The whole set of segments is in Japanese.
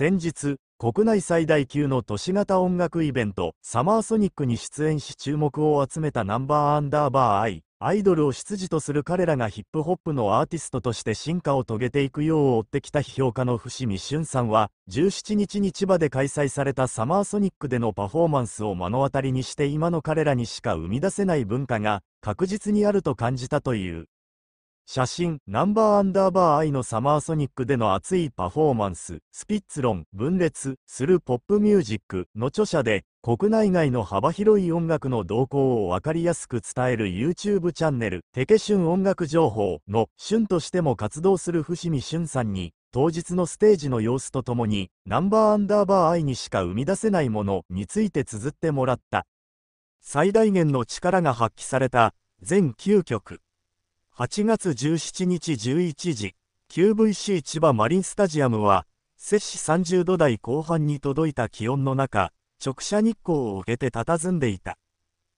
先日、国内最大級の都市型音楽イベント、サマーソニックに出演し注目を集めたナンバーアンダーバーイ、アイドルを執事とする彼らがヒップホップのアーティストとして進化を遂げていくようを追ってきた批評家の伏見俊さんは、17日に千葉で開催されたサマーソニックでのパフォーマンスを目の当たりにして今の彼らにしか生み出せない文化が確実にあると感じたという。写真、ナンバーアンダーバー I のサマーソニックでの熱いパフォーマンス、スピッツ論、分裂、するポップミュージックの著者で、国内外の幅広い音楽の動向をわかりやすく伝える YouTube チャンネル、テケシュン音楽情報の、旬としても活動する伏見俊さんに、当日のステージの様子とともに、ナンバーアンダーバー I にしか生み出せないものについて綴ってもらった。最大限の力が発揮された、全9曲。8月17日11時、QVC 千葉マリンスタジアムは、摂氏30度台後半に届いた気温の中、直射日光を受けて佇んでいた。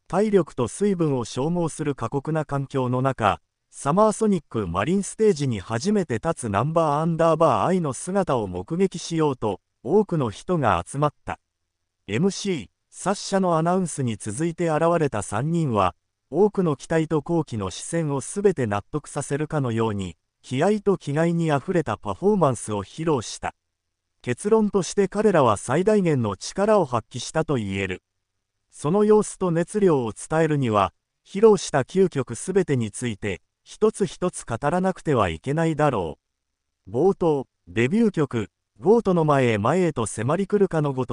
体力と水分を消耗する過酷な環境の中、サマーソニックマリンステージに初めて立つナンバーアンダーバー愛の姿を目撃しようと、多くの人が集まった。MC、サッシャのアナウンスに続いて現れた3人は、多くの期待と好奇の視線を全て納得させるかのように気合と気概にあふれたパフォーマンスを披露した結論として彼らは最大限の力を発揮したと言えるその様子と熱量を伝えるには披露した9曲全てについて一つ一つ語らなくてはいけないだろう冒頭デビュー曲「ゴートの前へ前へと迫り来るかのごと